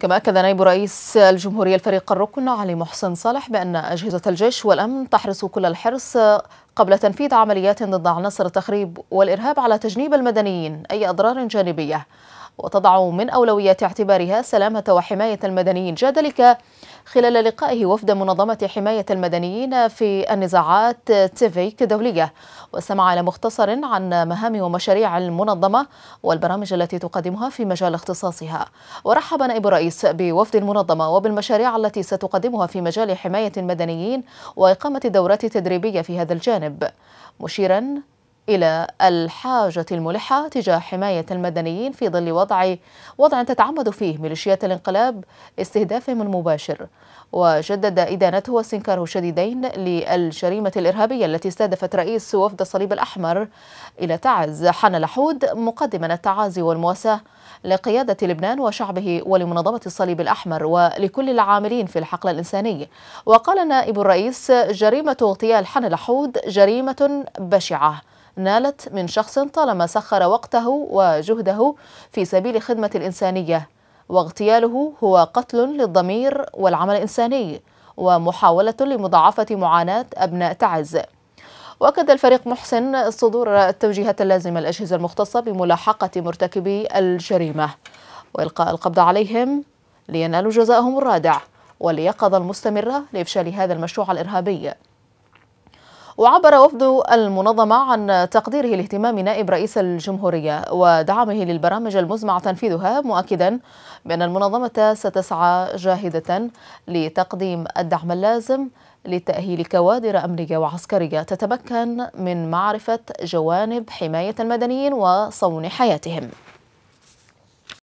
كما أكد نائب رئيس الجمهورية الفريق الركن علي محسن صالح بأن أجهزة الجيش والأمن تحرص كل الحرص قبل تنفيذ عمليات ضد عناصر التخريب والإرهاب على تجنيب المدنيين أي أضرار جانبية وتضع من أولويات اعتبارها سلامة وحماية المدنيين جاء ذلك خلال لقائه وفد منظمة حماية المدنيين في النزاعات تيفيك دولية واستمع على مختصر عن مهام ومشاريع المنظمة والبرامج التي تقدمها في مجال اختصاصها ورحب نائب الرئيس بوفد المنظمة وبالمشاريع التي ستقدمها في مجال حماية المدنيين وإقامة دورات تدريبية في هذا الجانب مشيرا إلى الحاجة الملحة تجاه حماية المدنيين في ظل وضع وضع تتعمد فيه ميليشيات الانقلاب استهدافهم المباشر وجدد إدانته واستنكاره الشديدين للجريمة الإرهابية التي استهدفت رئيس وفد الصليب الأحمر إلى تعز حان لحود مقدما التعازي والمواساة لقيادة لبنان وشعبه ولمنظمة الصليب الأحمر ولكل العاملين في الحقل الإنساني وقال نائب الرئيس جريمة اغتيال حنا لحود جريمة بشعة نالت من شخص طالما سخر وقته وجهده في سبيل خدمة الإنسانية واغتياله هو قتل للضمير والعمل الإنساني ومحاولة لمضاعفة معاناة أبناء تعز وأكد الفريق محسن صدور التوجيهات اللازمة للأجهزة المختصة بملاحقة مرتكبي الجريمة وإلقاء القبض عليهم لينالوا جزاءهم الرادع واليقظة المستمرة لإفشال هذا المشروع الإرهابي وعبر وفد المنظمة عن تقديره لاهتمام نائب رئيس الجمهورية ودعمه للبرامج المزمع تنفيذها مؤكدا بأن المنظمة ستسعى جاهدة لتقديم الدعم اللازم لتأهيل كوادر أمنية وعسكرية تتمكن من معرفة جوانب حماية المدنيين وصون حياتهم